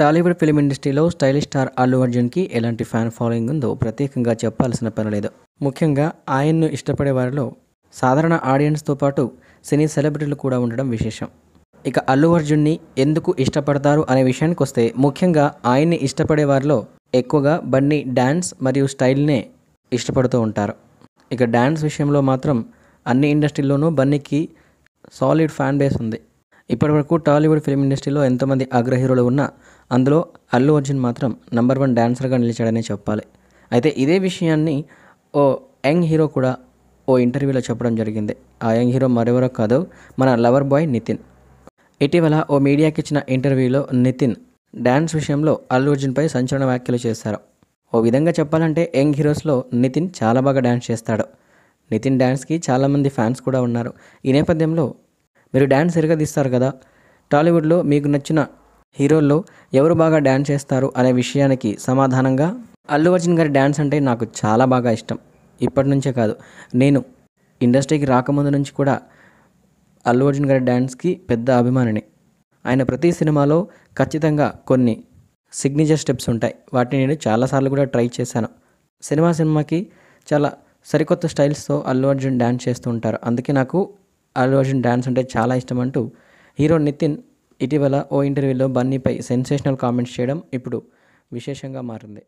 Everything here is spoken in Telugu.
టాలీవుడ్ ఫిలిం ఇండస్ట్రీలో స్టైలిష్ స్టార్ అల్లు అర్జున్కి ఎలాంటి ఫ్యాన్ ఫాలోయింగ్ ఉందో ప్రత్యేకంగా చెప్పాల్సిన పని లేదు ముఖ్యంగా ఆయన్ను ఇష్టపడే వారిలో సాధారణ ఆడియన్స్తో పాటు సినీ సెలబ్రిటీలు కూడా ఉండడం విశేషం ఇక అల్లు అర్జున్ని ఎందుకు ఇష్టపడతారు అనే విషయానికి వస్తే ముఖ్యంగా ఆయన్ని ఇష్టపడే వారిలో ఎక్కువగా బన్నీ డ్యాన్స్ మరియు స్టైల్నే ఇష్టపడుతూ ఉంటారు ఇక డ్యాన్స్ విషయంలో మాత్రం అన్ని ఇండస్ట్రీల్లోనూ బన్నీకి సాలిడ్ ఫ్యాన్ బేస్ ఉంది ఇప్పటివరకు టాలీవుడ్ ఫిల్మ్ ఇండస్ట్రీలో ఎంతోమంది అగ్ర హీరోలు ఉన్నా అందులో అల్లు అర్జున్ మాత్రం నంబర్ వన్ డాన్సర్గా నిలిచాడనే చెప్పాలి అయితే ఇదే విషయాన్ని ఓ యంగ్ హీరో కూడా ఓ ఇంటర్వ్యూలో చెప్పడం జరిగింది ఆ యంగ్ హీరో మరెవరో కాదు మన లవర్ బాయ్ నితిన్ ఇటీవల ఓ మీడియాకి ఇచ్చిన ఇంటర్వ్యూలో నితిన్ డ్యాన్స్ విషయంలో అల్లు అర్జున్పై సంచలన వ్యాఖ్యలు చేశారు ఓ విధంగా చెప్పాలంటే యంగ్ హీరోస్లో నితిన్ చాలా బాగా డ్యాన్స్ చేస్తాడు నితిన్ డ్యాన్స్కి చాలామంది ఫ్యాన్స్ కూడా ఉన్నారు ఈ నేపథ్యంలో మీరు డ్యాన్స్ సరిగా తీస్తారు కదా టాలీవుడ్లో మీకు నచ్చిన హీరోల్లో ఎవరు బాగా డ్యాన్స్ చేస్తారు అనే విషయానికి సమాధానంగా అల్లు అర్జున్ గారి డ్యాన్స్ అంటే నాకు చాలా బాగా ఇష్టం ఇప్పటి నుంచే కాదు నేను ఇండస్ట్రీకి రాకముందు నుంచి కూడా అల్లు అర్జున్ గారి డ్యాన్స్కి పెద్ద అభిమానిని ఆయన ప్రతి సినిమాలో ఖచ్చితంగా కొన్ని సిగ్నేచర్ స్టెప్స్ ఉంటాయి వాటిని నేను చాలాసార్లు కూడా ట్రై చేశాను సినిమా సినిమాకి చాలా సరికొత్త స్టైల్స్తో అల్లు అర్జున్ డ్యాన్స్ చేస్తూ ఉంటారు అందుకే నాకు అల్లు అర్జున్ డ్యాన్స్ అంటే చాలా ఇష్టం అంటూ హీరో నితిన్ ఇటీవల ఓ ఇంటర్వ్యూలో బన్నీపై సెన్సేషనల్ కామెంట్స్ చేయడం ఇప్పుడు విశేషంగా మారింది